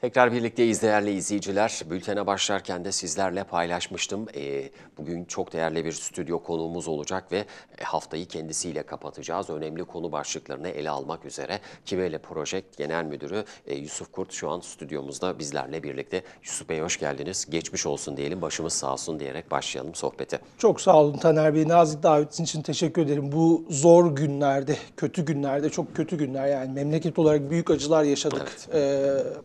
Tekrar birlikteyiz değerli izleyiciler. Bültene başlarken de sizlerle paylaşmıştım. Ee, bugün çok değerli bir stüdyo konuğumuz olacak ve e, haftayı kendisiyle kapatacağız. Önemli konu başlıklarını ele almak üzere Kivele Projekt Genel Müdürü e, Yusuf Kurt şu an stüdyomuzda bizlerle birlikte. Yusuf Bey hoş geldiniz. Geçmiş olsun diyelim, başımız sağ olsun diyerek başlayalım sohbete. Çok sağ olun Taner Bey. Nazik davetiniz için teşekkür ederim. Bu zor günlerde, kötü günlerde, çok kötü günler yani memleket olarak büyük acılar yaşadık. Evet. Ee,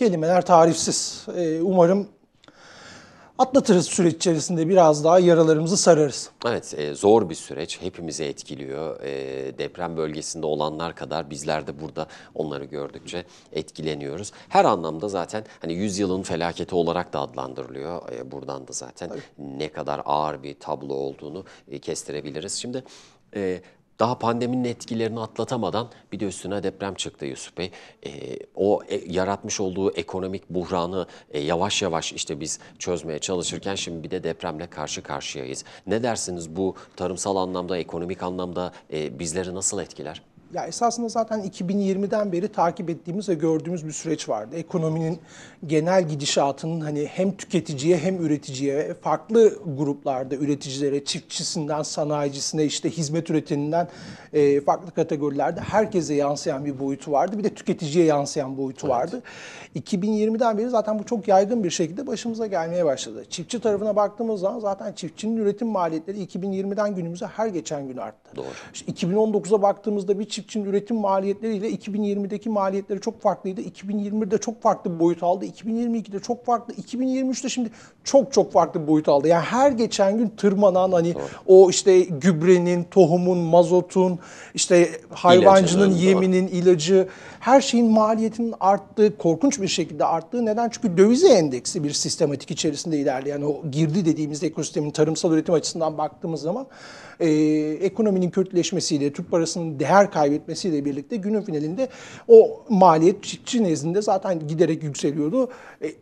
Kelimeler tarifsiz. Ee, umarım atlatırız süreç içerisinde biraz daha yaralarımızı sararız. Evet e, zor bir süreç hepimizi etkiliyor. E, deprem bölgesinde olanlar kadar bizler de burada onları gördükçe etkileniyoruz. Her anlamda zaten hani yüzyılın felaketi olarak da adlandırılıyor. E, buradan da zaten Tabii. ne kadar ağır bir tablo olduğunu e, kestirebiliriz. Şimdi e, daha pandeminin etkilerini atlatamadan bir de üstüne deprem çıktı Yusuf Bey. E, o e, yaratmış olduğu ekonomik buhranı e, yavaş yavaş işte biz çözmeye çalışırken şimdi bir de depremle karşı karşıyayız. Ne dersiniz bu tarımsal anlamda, ekonomik anlamda e, bizleri nasıl etkiler? Ya esasında zaten 2020'den beri takip ettiğimiz ve gördüğümüz bir süreç vardı. Ekonominin genel gidişatının hani hem tüketiciye hem üreticiye farklı gruplarda üreticilere, çiftçisinden sanayicisine işte hizmet üreteninden e, farklı kategorilerde herkese yansıyan bir boyutu vardı. Bir de tüketiciye yansıyan boyutu evet. vardı. 2020'den beri zaten bu çok yaygın bir şekilde başımıza gelmeye başladı. Çiftçi tarafına baktığımız zaman zaten çiftçinin üretim maliyetleri 2020'den günümüze her geçen gün arttı. Doğru. İşte 2019'a baktığımızda bir çift için üretim maliyetleriyle 2020'deki maliyetleri çok farklıydı. 2020'de çok farklı bir boyut aldı. 2022'de çok farklı. 2023'te şimdi çok çok farklı bir boyut aldı. Yani her geçen gün tırmanan hani doğru. o işte gübrenin, tohumun, mazotun, işte hayvancının İlacının, yeminin, doğru. ilacı her şeyin maliyetinin arttığı, korkunç bir şekilde arttığı neden? Çünkü dövize endeksi bir sistematik içerisinde ilerleyen o girdi dediğimiz ekosistemin tarımsal üretim açısından baktığımız zaman e, ekonominin kötüleşmesiyle, Türk parasının değer kaybetmesiyle birlikte günün finalinde o maliyet çiftçi nezdinde zaten giderek yükseliyordu.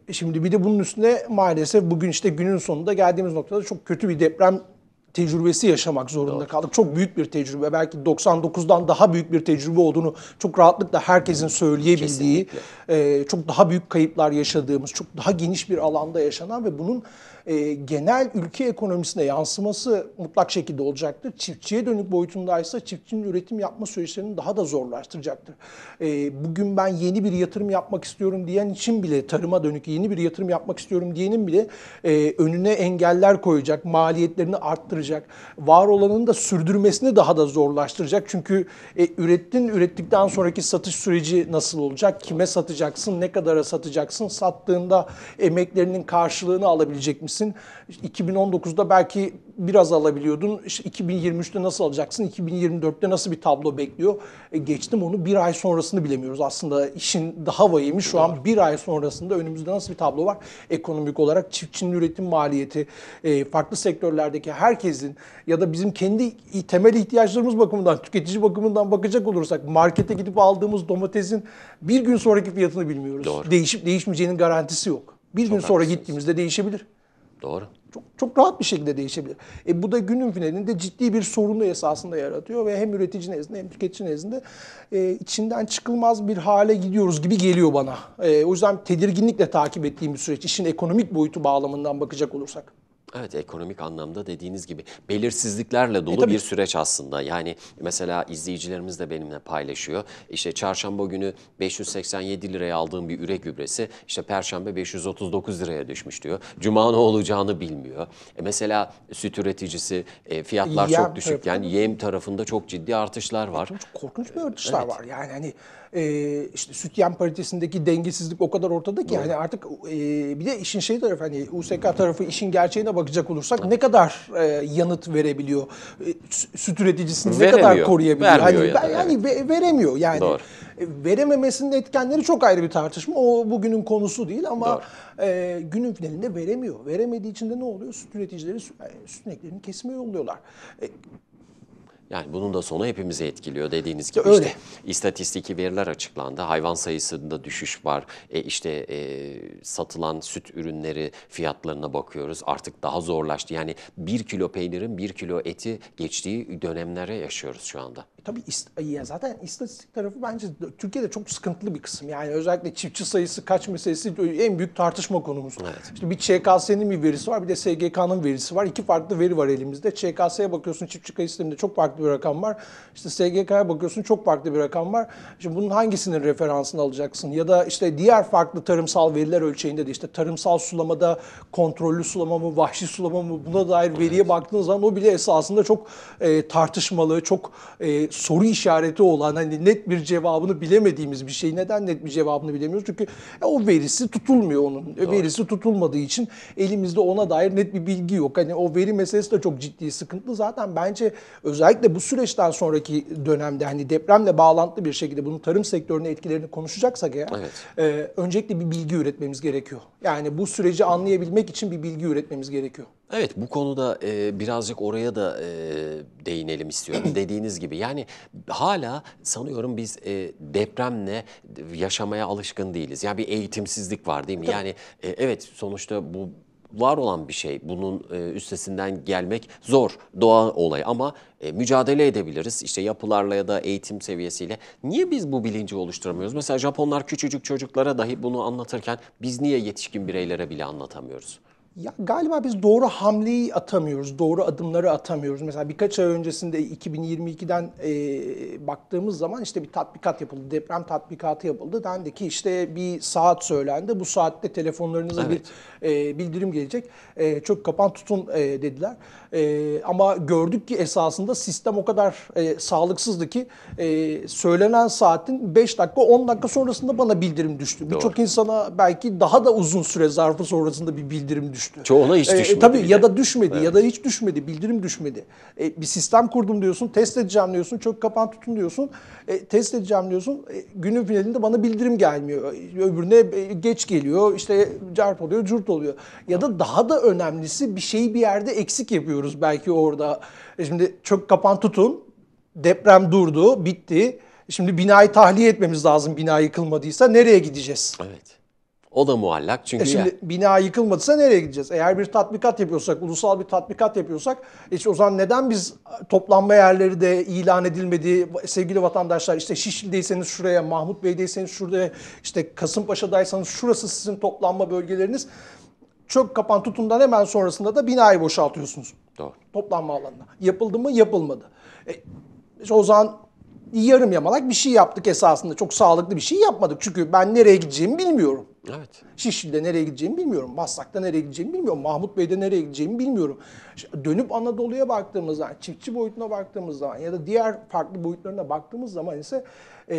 E, şimdi bir de bunun üstüne maalesef bugün işte günün sonunda geldiğimiz noktada çok kötü bir deprem tecrübesi yaşamak zorunda Doğru. kaldık. Çok büyük bir tecrübe. Belki 99'dan daha büyük bir tecrübe olduğunu çok rahatlıkla herkesin söyleyebildiği, e, çok daha büyük kayıplar yaşadığımız, çok daha geniş bir alanda yaşanan ve bunun e, genel ülke ekonomisine yansıması mutlak şekilde olacaktır. Çiftçiye dönük boyutundaysa çiftçinin üretim yapma süreçlerini daha da zorlaştıracaktır. E, bugün ben yeni bir yatırım yapmak istiyorum diyen için bile tarıma dönük yeni bir yatırım yapmak istiyorum diyenin bile e, önüne engeller koyacak, maliyetlerini arttıracak, var olanın da sürdürmesini daha da zorlaştıracak. Çünkü e, ürettin, ürettikten sonraki satış süreci nasıl olacak, kime satacaksın, ne kadara satacaksın, sattığında emeklerinin karşılığını alabilecek misin? alabilirsin. 2019'da belki biraz alabiliyordun. İşte 2023'te nasıl alacaksın? 2024'te nasıl bir tablo bekliyor? E, geçtim onu bir ay sonrasını bilemiyoruz. Aslında işin daha vahimi şu an bir ay sonrasında önümüzde nasıl bir tablo var? Ekonomik olarak çiftçinin üretim maliyeti, e, farklı sektörlerdeki herkesin ya da bizim kendi temel ihtiyaçlarımız bakımından, tüketici bakımından bakacak olursak markete gidip aldığımız domatesin bir gün sonraki fiyatını bilmiyoruz. Doğru. Değişip değişmeyeceğinin garantisi yok. Bir Çok gün sonra gittiğimizde değişebilir. Doğru. Çok, çok rahat bir şekilde değişebilir. E bu da günün finalinde ciddi bir sorunu esasında yaratıyor ve hem üretici nezdinde hem tüketici nezdinde e, içinden çıkılmaz bir hale gidiyoruz gibi geliyor bana. E, o yüzden tedirginlikle takip ettiğim bir süreç. İşin ekonomik boyutu bağlamından bakacak olursak. Evet ekonomik anlamda dediğiniz gibi belirsizliklerle e, dolu e, bir süreç aslında. Yani mesela izleyicilerimiz de benimle paylaşıyor. İşte çarşamba günü 587 liraya aldığım bir üre gübresi işte perşembe 539 liraya düşmüş diyor. Cuma ne olacağını bilmiyor. E mesela süt üreticisi e, fiyatlar yem, çok düşük. Evet, yani yem tarafında çok ciddi artışlar var. Çok korkunç bir artışlar evet. var. Yani hani e, işte süt yem paritesindeki dengesizlik o kadar ortada ki yani artık e, bir de işin şey tarafı hani USK tarafı işin gerçeğine bakacak olursak ne kadar e, yanıt verebiliyor? E, süt üreticisini veremiyor. ne kadar koruyabiliyor? Vermiyor hani, yani, yani evet. veremiyor yani. Doğru. E, verememesinin etkenleri çok ayrı bir tartışma. O bugünün konusu değil ama e, günün finalinde veremiyor. Veremediği için de ne oluyor? Süt üreticileri e, süt ineklerini kesmeye yolluyorlar. E, yani bunun da sonu hepimizi etkiliyor dediğiniz gibi. Öyle. İşte istatistiki veriler açıklandı. Hayvan sayısında düşüş var. E işte e, satılan süt ürünleri fiyatlarına bakıyoruz. Artık daha zorlaştı. Yani bir kilo peynirin bir kilo eti geçtiği dönemlere yaşıyoruz şu anda. E ist e, ya zaten istatistik tarafı bence Türkiye'de çok sıkıntılı bir kısım. Yani özellikle çiftçi sayısı kaç meselesi e, en büyük tartışma konumuz. Evet. İşte bir ÇKS'nin bir verisi var bir de SGK'nın verisi var. İki farklı veri var elimizde. ÇKS'ye bakıyorsun çiftçi kayıt çok farklı bir rakam var. İşte SGK'ya bakıyorsun çok farklı bir rakam var. Şimdi bunun hangisinin referansını alacaksın? Ya da işte diğer farklı tarımsal veriler ölçeğinde de işte tarımsal sulamada kontrollü sulama mı, vahşi sulama mı buna dair veriye evet. baktığın zaman o bile esasında çok e, tartışmalı, çok e, soru işareti olan hani net bir cevabını bilemediğimiz bir şey. Neden net bir cevabını bilemiyoruz? Çünkü e, o verisi tutulmuyor onun. E, Doğru. Verisi tutulmadığı için elimizde ona dair net bir bilgi yok. Hani o veri meselesi de çok ciddi sıkıntılı. Zaten bence özellikle bu süreçten sonraki dönemde hani depremle bağlantılı bir şekilde bunun tarım sektörüne etkilerini konuşacaksak ya evet. e, öncelikle bir bilgi üretmemiz gerekiyor. Yani bu süreci anlayabilmek için bir bilgi üretmemiz gerekiyor. Evet bu konuda e, birazcık oraya da e, değinelim istiyorum dediğiniz gibi. Yani hala sanıyorum biz e, depremle yaşamaya alışkın değiliz. Yani bir eğitimsizlik var değil mi? Tabii. Yani e, evet sonuçta bu var olan bir şey. Bunun e, üstesinden gelmek zor doğa olayı ama e, mücadele edebiliriz. İşte yapılarla ya da eğitim seviyesiyle. Niye biz bu bilinci oluşturamıyoruz? Mesela Japonlar küçücük çocuklara dahi bunu anlatırken biz niye yetişkin bireylere bile anlatamıyoruz? Ya galiba biz doğru hamleyi atamıyoruz, doğru adımları atamıyoruz. Mesela birkaç ay öncesinde 2022'den e, baktığımız zaman işte bir tatbikat yapıldı, deprem tatbikatı yapıldı. Dendi ki işte bir saat söylendi, bu saatte telefonlarınıza evet. bir e, bildirim gelecek, e, çok kapan tutun e, dediler. E, ama gördük ki esasında sistem o kadar e, sağlıksızdı ki e, söylenen saatin 5 dakika 10 dakika sonrasında bana bildirim düştü. Birçok insana belki daha da uzun süre zarfı sonrasında bir bildirim düştü. Çoğuna hiç e, e, düşmedi. E, tabii bile. ya da düşmedi evet. ya da hiç düşmedi bildirim düşmedi. E, bir sistem kurdum diyorsun test edeceğim diyorsun çok kapan tutun diyorsun e, test edeceğim diyorsun e, günün finalinde bana bildirim gelmiyor. Öbürüne e, geç geliyor işte cart oluyor cürt oluyor. Ya da daha da önemlisi bir şeyi bir yerde eksik yapıyor yaşıyoruz. Belki orada e, şimdi çok kapan tutun. Deprem durdu, bitti. Şimdi binayı tahliye etmemiz lazım bina yıkılmadıysa. Nereye gideceğiz? Evet. O da muallak çünkü. E şimdi ya... bina yıkılmadıysa nereye gideceğiz? Eğer bir tatbikat yapıyorsak, ulusal bir tatbikat yapıyorsak, işte o zaman neden biz e, toplanma yerleri de ilan edilmedi? Sevgili vatandaşlar işte Şişli'deyseniz şuraya, Mahmut Bey'deyseniz şurada işte Kasımpaşa'daysanız şurası sizin toplanma bölgeleriniz çöp kapan tutumdan hemen sonrasında da binayı boşaltıyorsunuz. Doğru. Toplanma alanına. Yapıldı mı? Yapılmadı. E, o zaman yarım yamalak bir şey yaptık esasında. Çok sağlıklı bir şey yapmadık. Çünkü ben nereye gideceğimi bilmiyorum. Evet. Şişli'de nereye gideceğimi bilmiyorum. Maslak'ta nereye gideceğimi bilmiyorum. Mahmut Bey'de nereye gideceğimi bilmiyorum. dönüp Anadolu'ya baktığımız zaman, çiftçi boyutuna baktığımız zaman ya da diğer farklı boyutlarına baktığımız zaman ise e,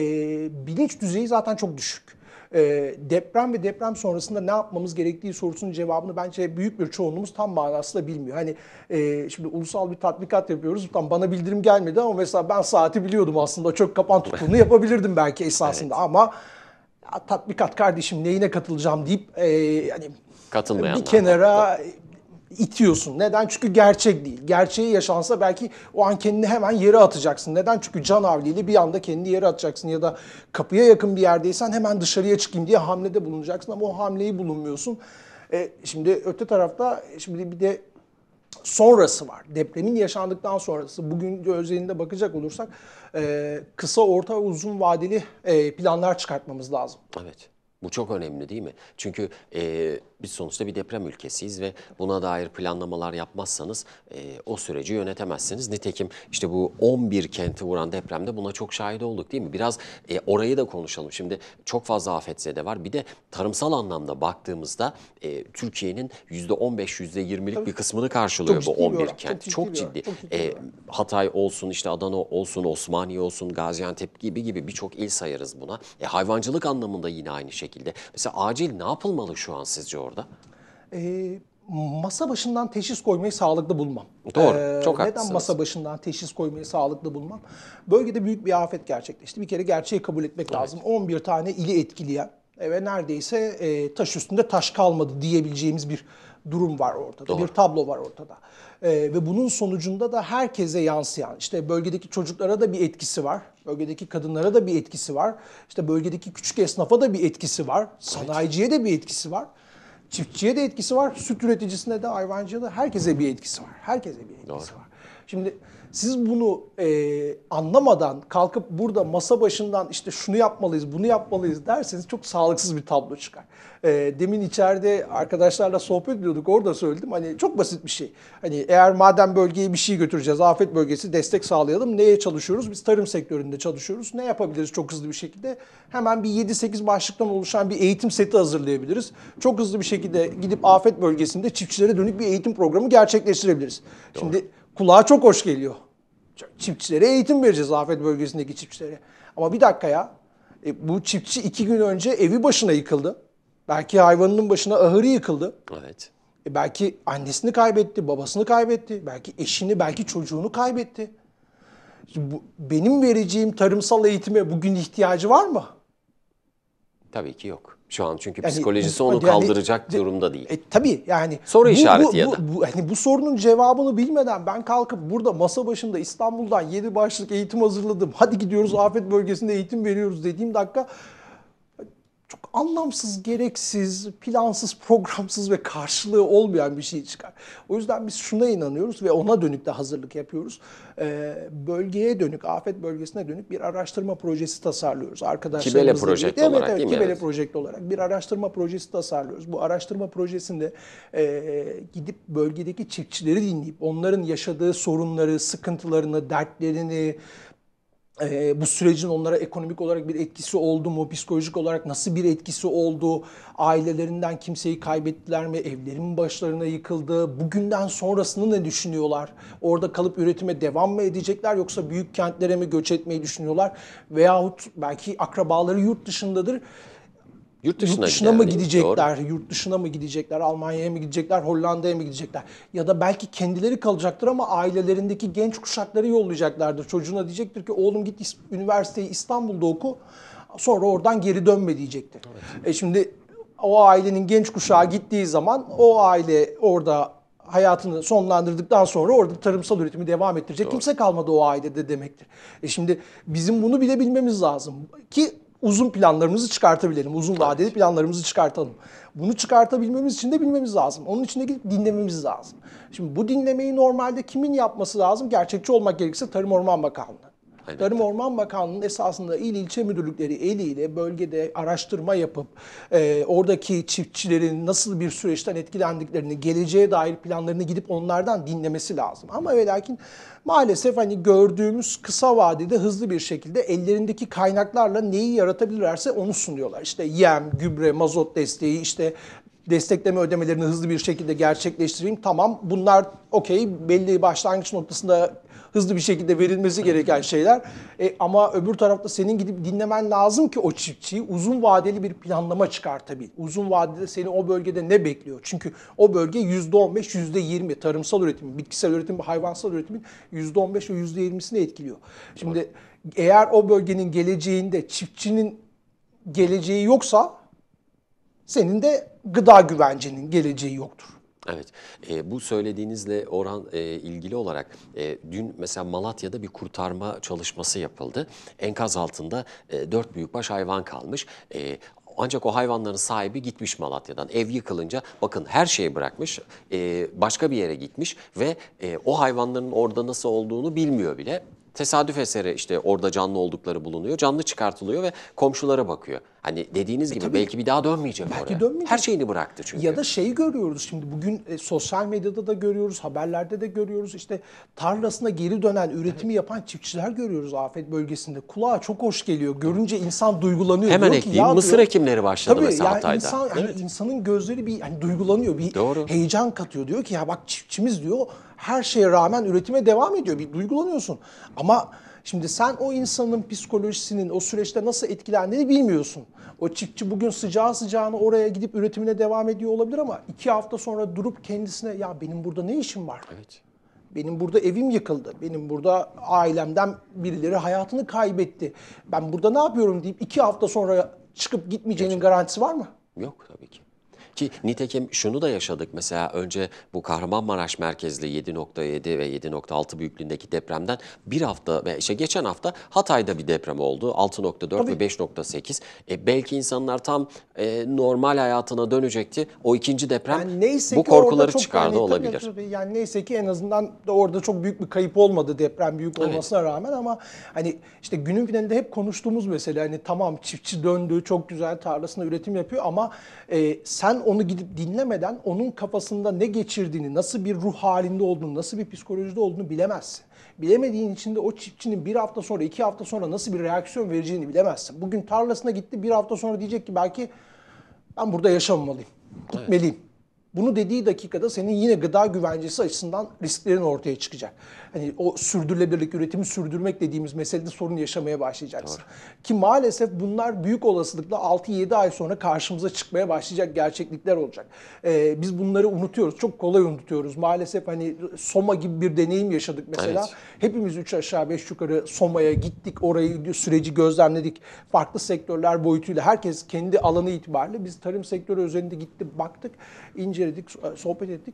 bilinç düzeyi zaten çok düşük e, deprem ve deprem sonrasında ne yapmamız gerektiği sorusunun cevabını bence büyük bir çoğunluğumuz tam manasıyla bilmiyor. Hani e, şimdi ulusal bir tatbikat yapıyoruz. Tam bana bildirim gelmedi ama mesela ben saati biliyordum aslında. Çok kapan tuttuğunu yapabilirdim belki esasında evet. ama tatbikat kardeşim neyine katılacağım deyip e, hani bir kenara da itiyorsun. Neden? Çünkü gerçek değil. Gerçeği yaşansa belki o an kendini hemen yere atacaksın. Neden? Çünkü can havliyle bir anda kendini yere atacaksın ya da kapıya yakın bir yerdeysen hemen dışarıya çıkayım diye hamlede bulunacaksın ama o hamleyi bulunmuyorsun. E, şimdi öte tarafta şimdi bir de sonrası var. Depremin yaşandıktan sonrası bugün özelinde bakacak olursak e, kısa, orta ve uzun vadeli e, planlar çıkartmamız lazım. Evet. Bu çok önemli değil mi? Çünkü e, biz sonuçta bir deprem ülkesiyiz ve buna dair planlamalar yapmazsanız e, o süreci yönetemezsiniz. Nitekim işte bu 11 kenti vuran depremde buna çok şahit olduk değil mi? Biraz e, orayı da konuşalım. Şimdi çok fazla afetzede var. Bir de tarımsal anlamda baktığımızda e, Türkiye'nin %15, %20'lik bir kısmını karşılıyor bu 11 kent. Çok, çok ciddi. Çok ciddi. E, Hatay olsun, işte Adana olsun, Osmaniye olsun, Gaziantep gibi gibi birçok il sayarız buna. E, hayvancılık anlamında yine aynı şekilde şekilde. Mesela acil ne yapılmalı şu an sizce orada? Ee, masa başından teşhis koymayı sağlıklı bulmam. Doğru, ee, çok haklısınız. Neden masa başından teşhis koymayı sağlıklı bulmam? Bölgede büyük bir afet gerçekleşti. Bir kere gerçeği kabul etmek evet. lazım. 11 tane ili etkileyen ve neredeyse e, taş üstünde taş kalmadı diyebileceğimiz bir durum var ortada. Doğru. Bir tablo var ortada e, ve bunun sonucunda da herkese yansıyan işte bölgedeki çocuklara da bir etkisi var. Bölgedeki kadınlara da bir etkisi var. İşte bölgedeki küçük esnafa da bir etkisi var. Sanayiciye de bir etkisi var. Çiftçiye de etkisi var. Süt üreticisine de hayvancıya da herkese bir etkisi var. Herkese bir etkisi Doğru. var. Şimdi siz bunu e, anlamadan kalkıp burada masa başından işte şunu yapmalıyız, bunu yapmalıyız derseniz çok sağlıksız bir tablo çıkar. E, demin içeride arkadaşlarla sohbet ediyorduk orada söyledim hani çok basit bir şey. Hani eğer madem bölgeye bir şey götüreceğiz afet bölgesi destek sağlayalım neye çalışıyoruz? Biz tarım sektöründe çalışıyoruz ne yapabiliriz çok hızlı bir şekilde? Hemen bir 7-8 başlıktan oluşan bir eğitim seti hazırlayabiliriz. Çok hızlı bir şekilde gidip afet bölgesinde çiftçilere dönük bir eğitim programı gerçekleştirebiliriz. Doğru. Şimdi kulağa çok hoş geliyor. Çiftçilere eğitim vereceğiz afet bölgesindeki çiftçilere. Ama bir dakika ya e, bu çiftçi iki gün önce evi başına yıkıldı. Belki hayvanının başına ahırı yıkıldı. Evet. E, belki annesini kaybetti, babasını kaybetti. Belki eşini, belki çocuğunu kaybetti. Şimdi bu, benim vereceğim tarımsal eğitime bugün ihtiyacı var mı? Tabii ki yok şu an çünkü yani, psikolojisi onu yani, kaldıracak yani, durumda değil. E, tabii yani soru bu, işareti bu, ya da. Bu, bu, hani bu sorunun cevabını bilmeden ben kalkıp burada masa başında İstanbul'dan 7 başlık eğitim hazırladım. Hadi gidiyoruz afet bölgesinde eğitim veriyoruz dediğim dakika çok anlamsız, gereksiz, plansız, programsız ve karşılığı olmayan bir şey çıkar. O yüzden biz şuna inanıyoruz ve ona dönük de hazırlık yapıyoruz. Ee, bölgeye dönük, afet bölgesine dönük bir araştırma projesi tasarlıyoruz. Kibele projekti evet, olarak evet, değil mi? Kibele yani? projekti olarak bir araştırma projesi tasarlıyoruz. Bu araştırma projesinde e, gidip bölgedeki çiftçileri dinleyip onların yaşadığı sorunları, sıkıntılarını, dertlerini, e, bu sürecin onlara ekonomik olarak bir etkisi oldu mu? Psikolojik olarak nasıl bir etkisi oldu? Ailelerinden kimseyi kaybettiler mi? Evlerin başlarına yıkıldı. Bugünden sonrasını ne düşünüyorlar? Orada kalıp üretime devam mı edecekler yoksa büyük kentlere mi göç etmeyi düşünüyorlar? Veyahut belki akrabaları yurt dışındadır. Yurt dışına, yurt dışına mı gidecekler, doğru. yurt dışına mı gidecekler, Almanya'ya mı gidecekler, Hollanda'ya mı gidecekler? Ya da belki kendileri kalacaktır ama ailelerindeki genç kuşakları yollayacaklardır. Çocuğuna diyecektir ki oğlum git üniversiteyi İstanbul'da oku, sonra oradan geri dönme diyecektir. Evet. E şimdi o ailenin genç kuşağı gittiği zaman o aile orada hayatını sonlandırdıktan sonra orada tarımsal üretimi devam ettirecek Doğru. kimse kalmadı o ailede demektir. E şimdi bizim bunu bile bilmemiz lazım ki uzun planlarımızı çıkartabilirim, Uzun Tabii. vadeli planlarımızı çıkartalım. Bunu çıkartabilmemiz için de bilmemiz lazım. Onun için de gidip dinlememiz lazım. Şimdi bu dinlemeyi normalde kimin yapması lazım? Gerçekçi olmak gerekirse Tarım Orman Bakanlığı. Elbette. Tarım Orman Bakanlığı'nın esasında il ilçe müdürlükleri eliyle bölgede araştırma yapıp e, oradaki çiftçilerin nasıl bir süreçten etkilendiklerini, geleceğe dair planlarını gidip onlardan dinlemesi lazım. Ama ve lakin maalesef hani gördüğümüz kısa vadede hızlı bir şekilde ellerindeki kaynaklarla neyi yaratabilirlerse onu sunuyorlar. İşte yem, gübre, mazot desteği, işte destekleme ödemelerini hızlı bir şekilde gerçekleştireyim. Tamam bunlar okey belli başlangıç noktasında hızlı bir şekilde verilmesi gereken şeyler. E, ama öbür tarafta senin gidip dinlemen lazım ki o çiftçiyi uzun vadeli bir planlama çıkartabil. Uzun vadede seni o bölgede ne bekliyor? Çünkü o bölge %15, %20 tarımsal üretimin, bitkisel üretimin, hayvansal üretimin %15 ve %20'sini etkiliyor. Şimdi eğer o bölgenin geleceğinde çiftçinin geleceği yoksa senin de gıda güvencenin geleceği yoktur. Evet, e, bu söylediğinizle oran e, ilgili olarak e, dün mesela Malatya'da bir kurtarma çalışması yapıldı. Enkaz altında e, dört büyükbaş hayvan kalmış. E, ancak o hayvanların sahibi gitmiş Malatya'dan. Ev yıkılınca bakın her şeyi bırakmış, e, başka bir yere gitmiş ve e, o hayvanların orada nasıl olduğunu bilmiyor bile. Tesadüf eseri işte orada canlı oldukları bulunuyor. Canlı çıkartılıyor ve komşulara bakıyor. Hani dediğiniz e gibi tabii, belki bir daha dönmeyecek belki oraya. Dönmeyecek. Her şeyini bıraktı çünkü. Ya da şeyi görüyoruz şimdi bugün e, sosyal medyada da görüyoruz, haberlerde de görüyoruz. İşte tarlasına geri dönen, üretimi evet. yapan çiftçiler görüyoruz afet bölgesinde. Kulağa çok hoş geliyor. Görünce insan duygulanıyor. Hemen diyor ekleyeyim. Ki, Mısır diyor, ekimleri başladı tabii, mesela yani Hatay'da. Insan, hani evet. hani insanın gözleri bir yani duygulanıyor, bir Doğru. heyecan katıyor. Diyor ki ya bak çiftçimiz diyor her şeye rağmen üretime devam ediyor. Bir duygulanıyorsun. Ama Şimdi sen o insanın psikolojisinin o süreçte nasıl etkilendiğini bilmiyorsun. O çiftçi bugün sıcağı sıcağına oraya gidip üretimine devam ediyor olabilir ama iki hafta sonra durup kendisine ya benim burada ne işim var? Evet. Benim burada evim yıkıldı. Benim burada ailemden birileri hayatını kaybetti. Ben burada ne yapıyorum deyip iki hafta sonra çıkıp gitmeyeceğinin Gerçekten. garantisi var mı? Yok tabii ki. Ki nitekim şunu da yaşadık mesela önce bu Kahramanmaraş merkezli 7.7 ve 7.6 büyüklüğündeki depremden bir hafta ve işte geçen hafta Hatay'da bir deprem oldu. 6.4 ve 5.8. E, belki insanlar tam e, normal hayatına dönecekti. O ikinci deprem yani neyse bu ki korkuları çok, çıkardı yani, olabilir. tabii. Yani neyse ki en azından da orada çok büyük bir kayıp olmadı deprem büyük olmasına evet. rağmen ama hani işte günün finalinde hep konuştuğumuz mesele hani tamam çiftçi döndü çok güzel tarlasında üretim yapıyor ama e, sen onu gidip dinlemeden onun kafasında ne geçirdiğini, nasıl bir ruh halinde olduğunu, nasıl bir psikolojide olduğunu bilemezsin. Bilemediğin için de o çiftçinin bir hafta sonra, iki hafta sonra nasıl bir reaksiyon vereceğini bilemezsin. Bugün tarlasına gitti, bir hafta sonra diyecek ki belki ben burada yaşamamalıyım, gitmeliyim. Evet. Bunu dediği dakikada senin yine gıda güvencesi açısından risklerin ortaya çıkacak. Hani o sürdürülebilirlik, üretimi sürdürmek dediğimiz meselede sorun yaşamaya başlayacaksın. Doğru. Ki maalesef bunlar büyük olasılıkla 6-7 ay sonra karşımıza çıkmaya başlayacak gerçeklikler olacak. Ee, biz bunları unutuyoruz. Çok kolay unutuyoruz. Maalesef hani Soma gibi bir deneyim yaşadık mesela. Evet. Hepimiz 3 aşağı 5 yukarı Soma'ya gittik. Orayı süreci gözlemledik. Farklı sektörler boyutuyla herkes kendi alanı itibariyle biz tarım sektörü üzerinde gittik baktık. İnce inceledik, e, sohbet ettik.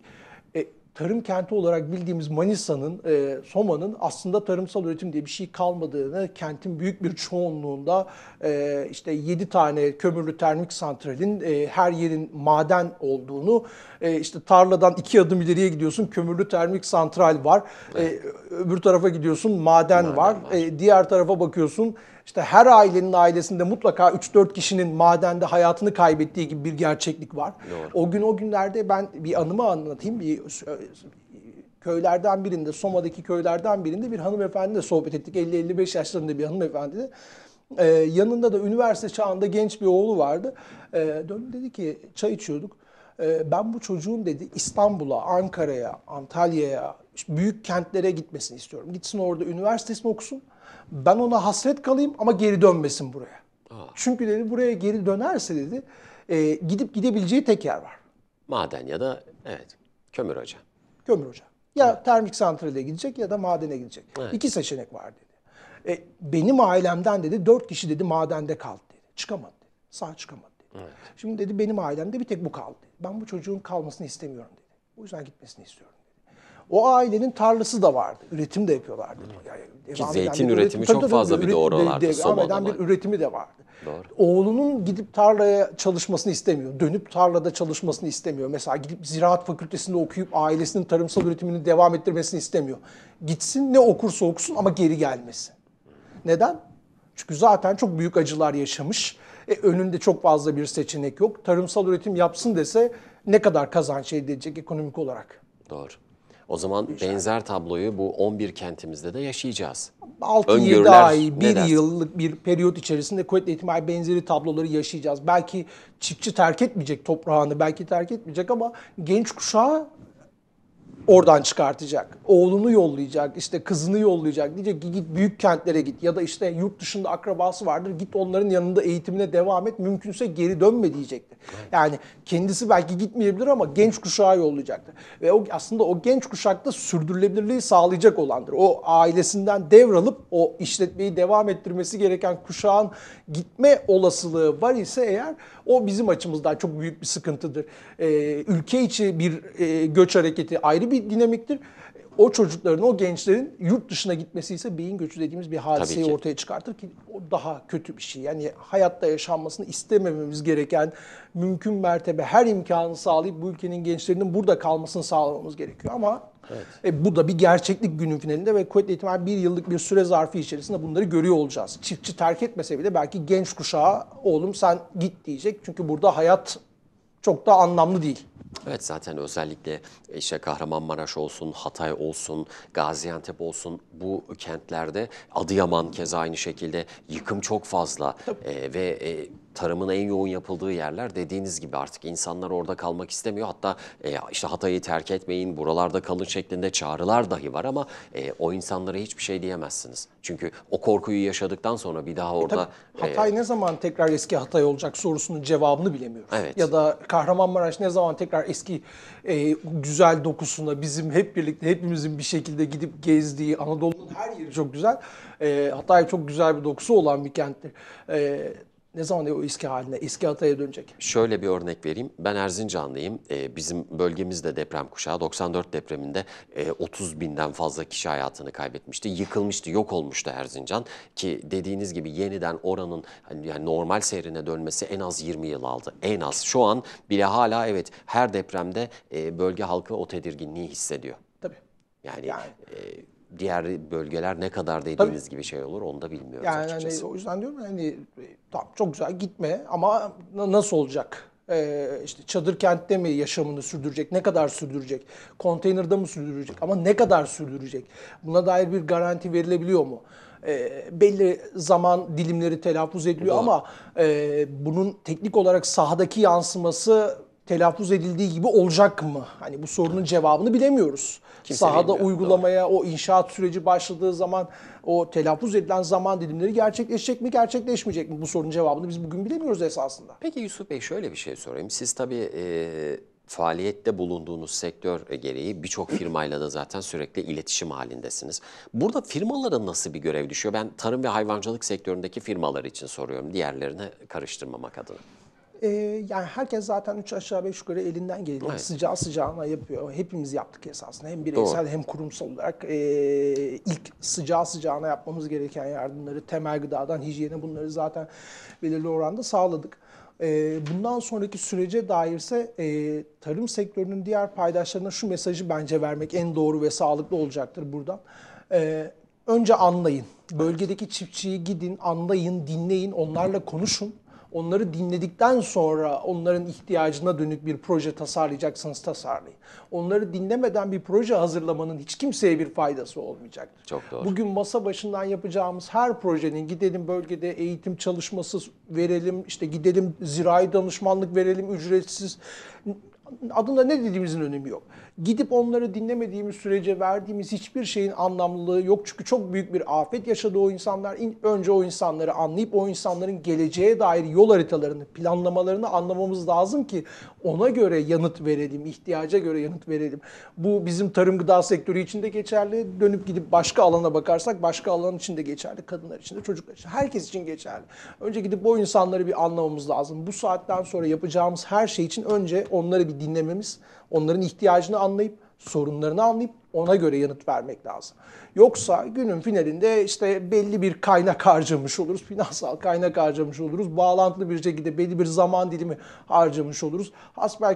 E, tarım kenti olarak bildiğimiz Manisa'nın, e, Soma'nın aslında tarımsal üretim diye bir şey kalmadığını, kentin büyük bir çoğunluğunda e, işte 7 tane kömürlü termik santralin e, her yerin maden olduğunu, e, işte tarladan iki adım ileriye gidiyorsun kömürlü termik santral var, e, evet. e, öbür tarafa gidiyorsun maden, maden var, var. E, diğer tarafa bakıyorsun işte her ailenin ailesinde mutlaka 3-4 kişinin madende hayatını kaybettiği gibi bir gerçeklik var. Doğru. O gün o günlerde ben bir anımı anlatayım. Bir e, köylerden birinde, Soma'daki köylerden birinde bir hanımefendiyle sohbet ettik. 50-55 yaşlarında bir hanımefendi. Ee, yanında da üniversite çağında genç bir oğlu vardı. Ee, döndü dedi ki çay içiyorduk. Ee, ben bu çocuğun dedi İstanbul'a, Ankara'ya, Antalya'ya, büyük kentlere gitmesini istiyorum. Gitsin orada üniversitesini okusun ben ona hasret kalayım ama geri dönmesin buraya. Aa. Çünkü dedi buraya geri dönerse dedi e, gidip gidebileceği tek yer var. Maden ya da evet kömür hoca. Kömür hoca Ya evet. termik santrale gidecek ya da madene gidecek. Evet. İki seçenek var dedi. E, benim ailemden dedi dört kişi dedi madende kaldı dedi. Çıkamadı dedi. Sağ çıkamadı dedi. Evet. Şimdi dedi benim ailemde bir tek bu kaldı. Ben bu çocuğun kalmasını istemiyorum dedi. O yüzden gitmesini istiyorum o ailenin tarlası da vardı. Üretim de yapıyorlardı. Hmm. Yani Ki zeytin üretimi üretim, çok fazla bir de oralarda. Devam eden bir üretimi de vardı. Doğru. Oğlunun gidip tarlaya çalışmasını istemiyor. Dönüp tarlada çalışmasını istemiyor. Mesela gidip ziraat fakültesinde okuyup ailesinin tarımsal üretimini devam ettirmesini istemiyor. Gitsin ne okursa okusun ama geri gelmesin. Neden? Çünkü zaten çok büyük acılar yaşamış. E, önünde çok fazla bir seçenek yok. Tarımsal üretim yapsın dese ne kadar kazanç elde edecek ekonomik olarak? Doğru. O zaman İnşallah. benzer tabloyu bu 11 kentimizde de yaşayacağız. 6-7 ay, 1 yıllık bir periyot içerisinde kuvvetli ihtimal benzeri tabloları yaşayacağız. Belki çiftçi terk etmeyecek toprağını, belki terk etmeyecek ama genç kuşağı oradan çıkartacak. Oğlunu yollayacak, işte kızını yollayacak. Diyecek ki git büyük kentlere git ya da işte yurt dışında akrabası vardır git onların yanında eğitimine devam et. Mümkünse geri dönme diyecektir. Yani kendisi belki gitmeyebilir ama genç kuşağı yollayacaktır. Ve o aslında o genç kuşakta sürdürülebilirliği sağlayacak olandır. O ailesinden devralıp o işletmeyi devam ettirmesi gereken kuşağın gitme olasılığı var ise eğer o bizim açımızdan çok büyük bir sıkıntıdır. Ee, ülke içi bir e, göç hareketi ayrı bir bir dinamiktir. O çocukların, o gençlerin yurt dışına gitmesi ise beyin göçü dediğimiz bir hadiseyi ortaya çıkartır ki o daha kötü bir şey. Yani hayatta yaşanmasını istemememiz gereken mümkün mertebe her imkanı sağlayıp bu ülkenin gençlerinin burada kalmasını sağlamamız gerekiyor. Ama evet. e, bu da bir gerçeklik günün finalinde ve kuvvetli ihtimal bir yıllık bir süre zarfı içerisinde bunları görüyor olacağız. Çiftçi terk etmese bile belki genç kuşağa oğlum sen git diyecek. Çünkü burada hayat çok da anlamlı değil. Evet zaten özellikle e, işte Kahramanmaraş olsun, Hatay olsun, Gaziantep olsun bu kentlerde Adıyaman keza aynı şekilde yıkım çok fazla e, ve e, tarımın en yoğun yapıldığı yerler dediğiniz gibi artık insanlar orada kalmak istemiyor. Hatta e, işte Hatay'ı terk etmeyin, buralarda kalın şeklinde çağrılar dahi var ama e, o insanlara hiçbir şey diyemezsiniz. Çünkü o korkuyu yaşadıktan sonra bir daha e, orada... E tabii, Hatay e, ne zaman tekrar eski Hatay olacak sorusunun cevabını bilemiyoruz. Evet. Ya da Kahramanmaraş ne zaman tekrar eski e, güzel dokusuna bizim hep birlikte hepimizin bir şekilde gidip gezdiği Anadolu'nun her yeri çok güzel. E, Hatay çok güzel bir dokusu olan bir kenttir. E, ne zaman o eski haline, eski Hatay'a dönecek? Şöyle bir örnek vereyim. Ben Erzincanlıyım. Ee, bizim bölgemizde deprem kuşağı. 94 depreminde e, 30 binden fazla kişi hayatını kaybetmişti. Yıkılmıştı, yok olmuştu Erzincan. Ki dediğiniz gibi yeniden oranın hani, yani normal seyrine dönmesi en az 20 yıl aldı. En az. Şu an bile hala evet her depremde e, bölge halkı o tedirginliği hissediyor. Tabii. Yani, yani. E, diğer bölgeler ne kadar dediğiniz Tabii. gibi şey olur onu da bilmiyoruz yani hani açıkçası. Yani o yüzden diyorum hani e, tamam çok güzel gitme ama nasıl olacak? Ee, işte çadır kentte mi yaşamını sürdürecek, ne kadar sürdürecek, konteynerde mı sürdürecek ama ne kadar sürdürecek? Buna dair bir garanti verilebiliyor mu? e, belli zaman dilimleri telaffuz ediliyor ama e, bunun teknik olarak sahadaki yansıması telaffuz edildiği gibi olacak mı? Hani bu sorunun cevabını bilemiyoruz. Kimse sahada bilmiyor. uygulamaya, Doğru. o inşaat süreci başladığı zaman, o telaffuz edilen zaman dilimleri gerçekleşecek mi, gerçekleşmeyecek mi? Bu sorunun cevabını biz bugün bilemiyoruz esasında. Peki Yusuf Bey şöyle bir şey sorayım. Siz tabii e, faaliyette bulunduğunuz sektör gereği birçok firmayla da zaten sürekli iletişim halindesiniz. Burada firmalara nasıl bir görev düşüyor? Ben tarım ve hayvancılık sektöründeki firmalar için soruyorum. diğerlerine karıştırmamak adına e, yani herkes zaten üç aşağı beş yukarı elinden geleni evet. sıcağı sıcağına yapıyor. Hepimiz yaptık esasında. Hem bireysel Doğru. hem kurumsal olarak e, ilk sıcağı sıcağına yapmamız gereken yardımları temel gıdadan hijyene bunları zaten belirli oranda sağladık. Ee, bundan sonraki sürece dairse e, tarım sektörünün diğer paydaşlarına şu mesajı bence vermek en doğru ve sağlıklı olacaktır buradan. Önce anlayın. Bölgedeki çiftçiyi gidin, anlayın, dinleyin, onlarla konuşun. Onları dinledikten sonra onların ihtiyacına dönük bir proje tasarlayacaksanız tasarlayın. Onları dinlemeden bir proje hazırlamanın hiç kimseye bir faydası olmayacaktır. Çok doğru. Bugün masa başından yapacağımız her projenin gidelim bölgede eğitim çalışması verelim, işte gidelim zirai danışmanlık verelim ücretsiz adında ne dediğimizin önemi yok. Gidip onları dinlemediğimiz sürece verdiğimiz hiçbir şeyin anlamlılığı yok. Çünkü çok büyük bir afet yaşadı o insanlar. Önce o insanları anlayıp o insanların geleceğe dair yol haritalarını, planlamalarını anlamamız lazım ki ona göre yanıt verelim, ihtiyaca göre yanıt verelim. Bu bizim tarım gıda sektörü için de geçerli. Dönüp gidip başka alana bakarsak başka alan için de geçerli. Kadınlar için de çocuklar için. Herkes için geçerli. Önce gidip o insanları bir anlamamız lazım. Bu saatten sonra yapacağımız her şey için önce onları bir dinlememiz Onların ihtiyacını anlayıp, sorunlarını anlayıp ona göre yanıt vermek lazım. Yoksa günün finalinde işte belli bir kaynak harcamış oluruz. Finansal kaynak harcamış oluruz. Bağlantılı bir şekilde belli bir zaman dilimi harcamış oluruz.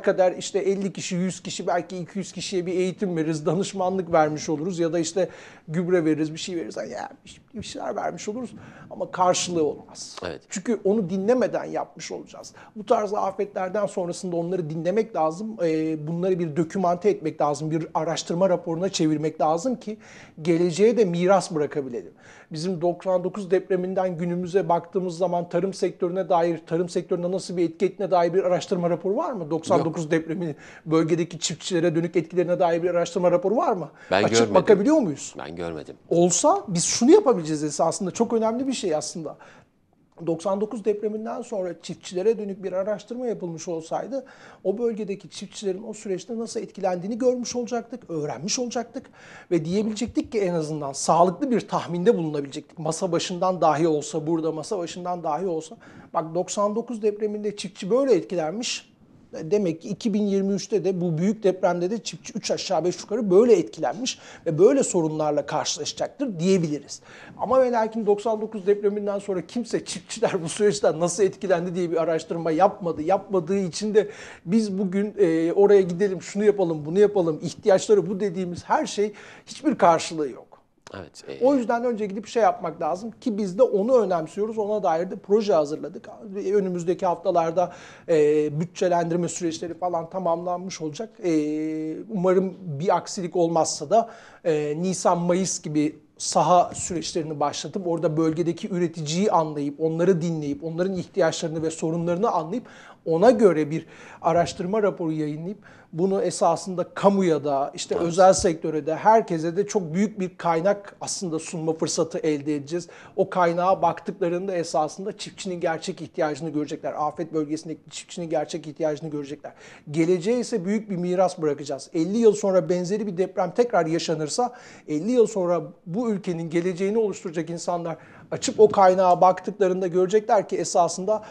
kadar işte 50 kişi, 100 kişi belki 200 kişiye bir eğitim veririz. Danışmanlık vermiş oluruz ya da işte gübre veririz, bir şey veririz. Yani ya şey, bir şeyler vermiş oluruz ama karşılığı olmaz. Evet. Çünkü onu dinlemeden yapmış olacağız. Bu tarz afetlerden sonrasında onları dinlemek lazım. Ee, bunları bir dokümante etmek lazım. Bir araştırma raporuna aksiyona çevirmek lazım ki geleceğe de miras bırakabilelim. Bizim 99 depreminden günümüze baktığımız zaman tarım sektörüne dair, tarım sektörüne nasıl bir etki ettiğine dair bir araştırma raporu var mı? 99 Yok. depremin bölgedeki çiftçilere dönük etkilerine dair bir araştırma raporu var mı? Ben Açık görmedim. bakabiliyor muyuz? Ben görmedim. Olsa biz şunu yapabileceğiz esasında. Çok önemli bir şey aslında. 99 depreminden sonra çiftçilere dönük bir araştırma yapılmış olsaydı o bölgedeki çiftçilerin o süreçte nasıl etkilendiğini görmüş olacaktık, öğrenmiş olacaktık ve diyebilecektik ki en azından sağlıklı bir tahminde bulunabilecektik. Masa başından dahi olsa burada masa başından dahi olsa bak 99 depreminde çiftçi böyle etkilenmiş Demek ki 2023'te de bu büyük depremde de çiftçi 3 aşağı 5 yukarı böyle etkilenmiş ve böyle sorunlarla karşılaşacaktır diyebiliriz. Ama ve lakin 99 depreminden sonra kimse çiftçiler bu süreçten nasıl etkilendi diye bir araştırma yapmadı. Yapmadığı için de biz bugün e, oraya gidelim şunu yapalım bunu yapalım ihtiyaçları bu dediğimiz her şey hiçbir karşılığı yok. Evet. E, o yüzden önce gidip şey yapmak lazım ki biz de onu önemsiyoruz. Ona dair de proje hazırladık. Önümüzdeki haftalarda e, bütçelendirme süreçleri falan tamamlanmış olacak. E, umarım bir aksilik olmazsa da e, Nisan-Mayıs gibi saha süreçlerini başlatıp orada bölgedeki üreticiyi anlayıp, onları dinleyip, onların ihtiyaçlarını ve sorunlarını anlayıp ona göre bir araştırma raporu yayınlayıp bunu esasında kamuya da işte evet. özel sektöre de herkese de çok büyük bir kaynak aslında sunma fırsatı elde edeceğiz. O kaynağa baktıklarında esasında çiftçinin gerçek ihtiyacını görecekler. Afet bölgesindeki çiftçinin gerçek ihtiyacını görecekler. Geleceğe ise büyük bir miras bırakacağız. 50 yıl sonra benzeri bir deprem tekrar yaşanırsa 50 yıl sonra bu ülkenin geleceğini oluşturacak insanlar açıp o kaynağa baktıklarında görecekler ki esasında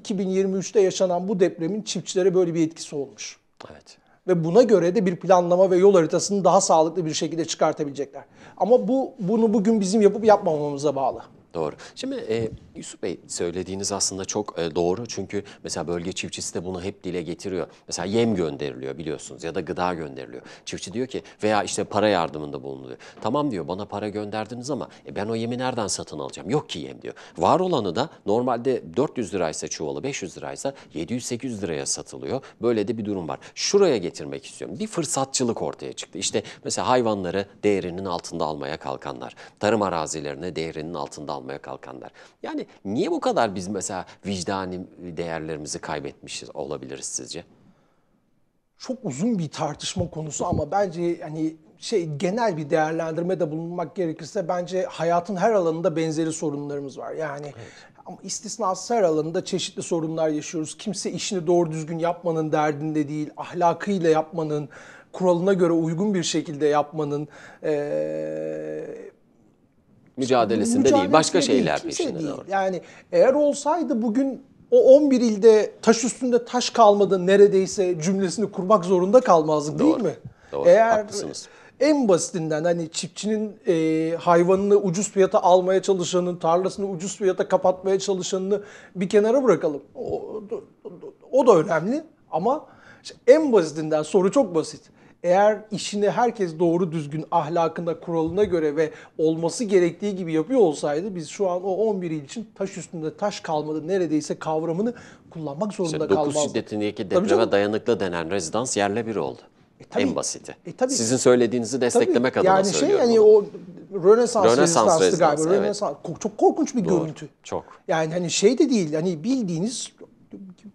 2023'te yaşanan bu depremin çiftçilere böyle bir etkisi olmuş. Evet. Ve buna göre de bir planlama ve yol haritasını daha sağlıklı bir şekilde çıkartabilecekler. Ama bu bunu bugün bizim yapıp yapmamamıza bağlı. Doğru. Şimdi e, Yusuf Bey söylediğiniz aslında çok e, doğru. Çünkü mesela bölge çiftçisi de bunu hep dile getiriyor. Mesela yem gönderiliyor biliyorsunuz ya da gıda gönderiliyor. Çiftçi diyor ki veya işte para yardımında bulunuyor. Tamam diyor bana para gönderdiniz ama e, ben o yemi nereden satın alacağım? Yok ki yem diyor. Var olanı da normalde 400 liraysa çuvalı 500 liraysa 700-800 liraya satılıyor. Böyle de bir durum var. Şuraya getirmek istiyorum. Bir fırsatçılık ortaya çıktı. İşte mesela hayvanları değerinin altında almaya kalkanlar. Tarım arazilerini değerinin altında almaya almaya kalkanlar. Yani niye bu kadar biz mesela vicdani değerlerimizi kaybetmişiz olabiliriz sizce? Çok uzun bir tartışma konusu ama bence hani şey genel bir değerlendirme de bulunmak gerekirse bence hayatın her alanında benzeri sorunlarımız var. Yani evet. ama istisnasız her alanında çeşitli sorunlar yaşıyoruz. Kimse işini doğru düzgün yapmanın derdinde değil, ahlakıyla yapmanın, kuralına göre uygun bir şekilde yapmanın, e, mücadelesinde değil. Başka şeyler şey değil, peşinde. Değil. Doğru. Yani eğer olsaydı bugün o 11 ilde taş üstünde taş kalmadı neredeyse cümlesini kurmak zorunda kalmazdık doğru, değil mi? Doğru. Eğer haklısınız. En basitinden hani çiftçinin e, hayvanını ucuz fiyata almaya çalışanın, tarlasını ucuz fiyata kapatmaya çalışanını bir kenara bırakalım. O, o, o da önemli ama en basitinden soru çok basit eğer işini herkes doğru düzgün ahlakında kuralına göre ve olması gerektiği gibi yapıyor olsaydı biz şu an o 11 il için taş üstünde taş kalmadı neredeyse kavramını kullanmak zorunda işte kalmazdık. şiddetindeki depreme dayanıklı denen rezidans yerle bir oldu. E, tabii, en basiti. E, tabii. Sizin söylediğinizi desteklemek tabii, adına yani söylüyorum. Yani şey yani bunu. o Rönesans, Rönesans rezidansı galiba. Evet. Rönesans, çok korkunç bir Doğru, görüntü. Çok. Yani hani şey de değil hani bildiğiniz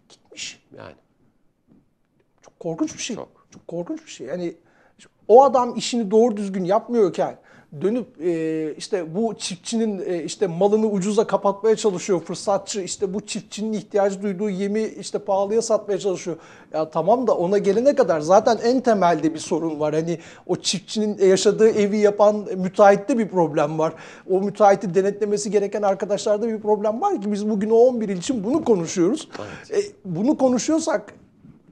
gitmiş. Yani. Çok korkunç bir şey. Çok. Çok korkunç bir şey. Yani o adam işini doğru düzgün yapmıyorken dönüp e, işte bu çiftçinin e, işte malını ucuza kapatmaya çalışıyor fırsatçı işte bu çiftçinin ihtiyacı duyduğu yemi işte pahalıya satmaya çalışıyor. Ya tamam da ona gelene kadar zaten en temelde bir sorun var. Hani o çiftçinin yaşadığı evi yapan müteahhitte bir problem var. O müteahhiti denetlemesi gereken arkadaşlarda bir problem var ki biz bugün o 11 il için bunu konuşuyoruz. Evet. E, bunu konuşuyorsak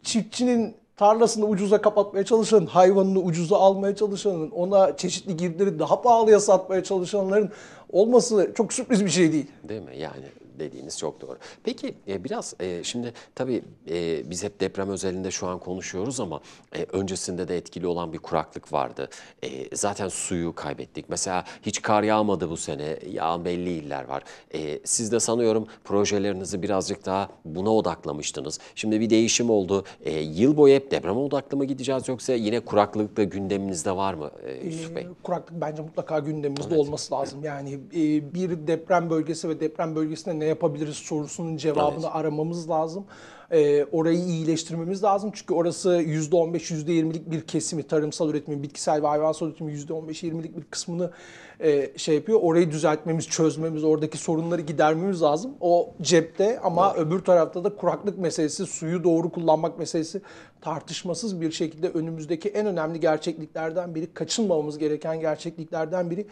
çiftçinin tarlasını ucuza kapatmaya çalışan, hayvanını ucuza almaya çalışanın, ona çeşitli girdileri daha pahalıya satmaya çalışanların olması çok sürpriz bir şey değil. Değil mi yani? dediğiniz çok doğru. Peki e, biraz e, şimdi tabii e, biz hep deprem özelinde şu an konuşuyoruz ama e, öncesinde de etkili olan bir kuraklık vardı. E, zaten suyu kaybettik. Mesela hiç kar yağmadı bu sene. Yağan belli iller var. E, siz de sanıyorum projelerinizi birazcık daha buna odaklamıştınız. Şimdi bir değişim oldu. E, yıl boyu hep depreme odaklı mı gideceğiz yoksa yine kuraklık da gündeminizde var mı e, e Yusuf Bey? E, kuraklık bence mutlaka gündemimizde evet. olması lazım. Yani e, bir deprem bölgesi ve deprem bölgesinde ne ne yapabiliriz sorusunun cevabını evet. aramamız lazım. E, orayı iyileştirmemiz lazım. Çünkü orası %15, %20'lik bir kesimi, tarımsal üretimin, bitkisel ve hayvansal üretimin %15-20'lik bir kısmını e, şey yapıyor. Orayı düzeltmemiz, çözmemiz, oradaki sorunları gidermemiz lazım. O cepte ama evet. öbür tarafta da kuraklık meselesi, suyu doğru kullanmak meselesi tartışmasız bir şekilde önümüzdeki en önemli gerçekliklerden biri, kaçınmamamız gereken gerçekliklerden biri.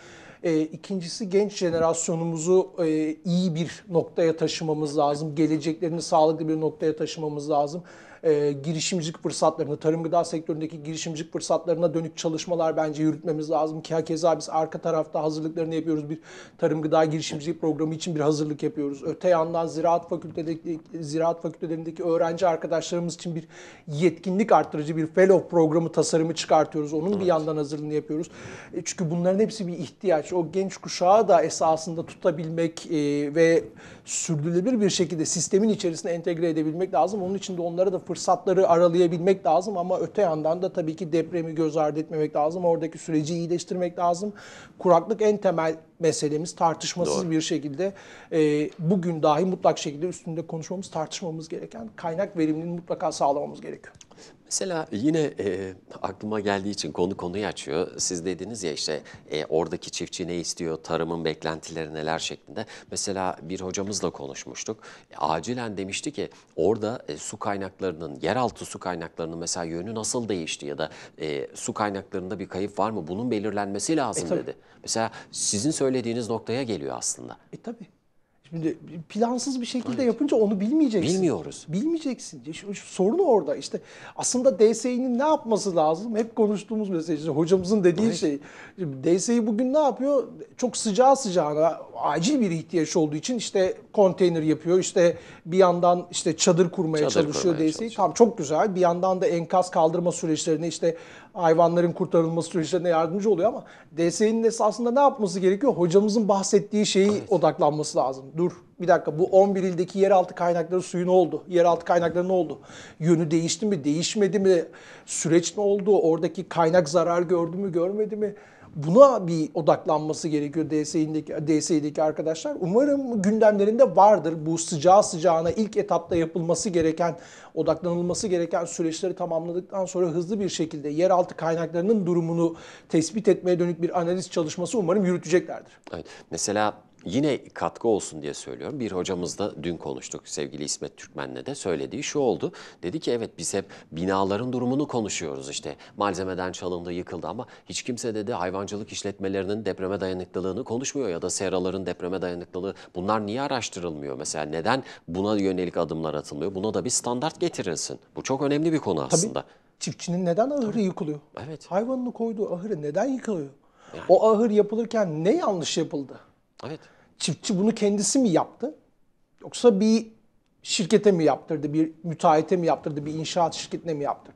E, ikincisi genç jenerasyonumuzu e, iyi bir noktaya taşımamız lazım. Geleceklerini sağlıklı bir noktaya taşımamız lazım e, girişimcilik fırsatlarını, tarım gıda sektöründeki girişimcilik fırsatlarına dönük çalışmalar bence yürütmemiz lazım. Keza biz arka tarafta hazırlıklarını yapıyoruz. Bir tarım gıda girişimcilik programı için bir hazırlık yapıyoruz. Öte yandan ziraat fakültedeki ziraat fakültelerindeki öğrenci arkadaşlarımız için bir yetkinlik arttırıcı bir fellow programı tasarımı çıkartıyoruz. Onun evet. bir yandan hazırlığını yapıyoruz. E, çünkü bunların hepsi bir ihtiyaç. O genç kuşağı da esasında tutabilmek e, ve sürdürülebilir bir şekilde sistemin içerisine entegre edebilmek lazım. Onun için de onlara da fırsat fırsatları aralayabilmek lazım ama öte yandan da tabii ki depremi göz ardı etmemek lazım. Oradaki süreci iyileştirmek lazım. Kuraklık en temel meselemiz tartışmasız Doğru. bir şekilde e, bugün dahi mutlak şekilde üstünde konuşmamız, tartışmamız gereken kaynak verimliliğini mutlaka sağlamamız gerekiyor. Mesela e, yine e, aklıma geldiği için konu konuyu açıyor. Siz dediniz ya işte e, oradaki çiftçi ne istiyor, tarımın beklentileri neler şeklinde. Mesela bir hocamızla konuşmuştuk. E, acilen demişti ki orada e, su kaynaklarının, yeraltı su kaynaklarının mesela yönü nasıl değişti ya da e, su kaynaklarında bir kayıp var mı? Bunun belirlenmesi lazım e, dedi. Mesela sizin söylediğiniz noktaya geliyor aslında. E tabii. Şimdi plansız bir şekilde evet. yapınca onu bilmeyeceksin. Bilmiyoruz. Bilmeyeceksin. Şu, sorun orada işte. Aslında DSE'nin ne yapması lazım? Hep konuştuğumuz mesele hocamızın dediği evet. şey. DSE bugün ne yapıyor? Çok sıcağı sıcağına acil bir ihtiyaç olduğu için işte konteyner yapıyor. İşte bir yandan işte çadır kurmaya çadır çalışıyor DSE DSİ. Tamam çok güzel. Bir yandan da enkaz kaldırma süreçlerini işte hayvanların kurtarılması süreçlerine yardımcı oluyor ama DSE'nin esasında ne yapması gerekiyor? Hocamızın bahsettiği şeyi evet. odaklanması lazım. Dur bir dakika bu 11 ildeki yeraltı kaynakları suyu ne oldu? Yeraltı kaynakları ne oldu? Yönü değişti mi, değişmedi mi? Süreç ne oldu? Oradaki kaynak zarar gördü mü, görmedi mi? Buna bir odaklanması gerekiyor DSİ'deki, DSİ'deki arkadaşlar. Umarım gündemlerinde vardır bu sıcağı sıcağına ilk etapta yapılması gereken, odaklanılması gereken süreçleri tamamladıktan sonra hızlı bir şekilde yeraltı kaynaklarının durumunu tespit etmeye dönük bir analiz çalışması umarım yürüteceklerdir. Evet. Mesela yine katkı olsun diye söylüyorum. Bir hocamızla dün konuştuk sevgili İsmet Türkmen'le de söylediği şu oldu. Dedi ki evet biz hep binaların durumunu konuşuyoruz işte. Malzemeden çalındı, yıkıldı ama hiç kimse dedi hayvancılık işletmelerinin depreme dayanıklılığını konuşmuyor ya da seraların depreme dayanıklılığı. Bunlar niye araştırılmıyor? Mesela neden buna yönelik adımlar atılmıyor? Buna da bir standart getirilsin. Bu çok önemli bir konu aslında. Tabii. Çiftçinin neden ahırı Tabii. yıkılıyor? Evet. Hayvanını koyduğu ahırı neden yıkılıyor? Yani. O ahır yapılırken ne yanlış yapıldı? Evet çiftçi bunu kendisi mi yaptı? Yoksa bir şirkete mi yaptırdı, bir müteahhite mi yaptırdı, bir inşaat şirketine mi yaptırdı?